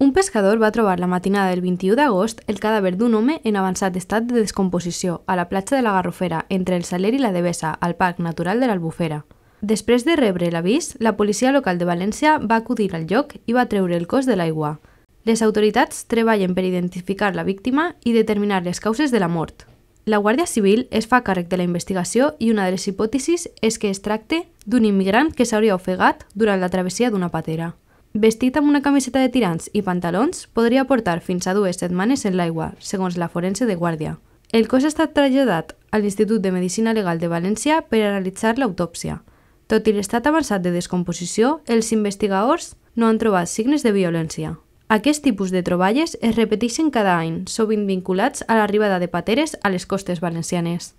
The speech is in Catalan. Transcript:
Un pescador va trobar la matinada del 21 d'agost el cadàver d'un home en avançat estat de descomposició a la platja de la Garrofera, entre el Saler i la Devesa, al Parc Natural de l'Albufera. Després de rebre l'avís, la policia local de València va acudir al lloc i va treure el cos de l'aigua. Les autoritats treballen per identificar la víctima i determinar les causes de la mort. La Guàrdia Civil es fa càrrec de la investigació i una de les hipòtesis és que es tracte d'un immigrant que s'hauria ofegat durant la travessia d'una patera. Vestit amb una camiseta de tirants i pantalons, podria portar fins a dues setmanes en l'aigua, segons la forense de Guàrdia. El cos ha estat traslladat a l'Institut de Medicina Legal de València per a realitzar l'autòpsia. Tot i l'estat avançat de descomposició, els investigadors no han trobat signes de violència. Aquest tipus de troballes es repeteixen cada any, sovint vinculats a l'arribada de pateres a les costes valencianes.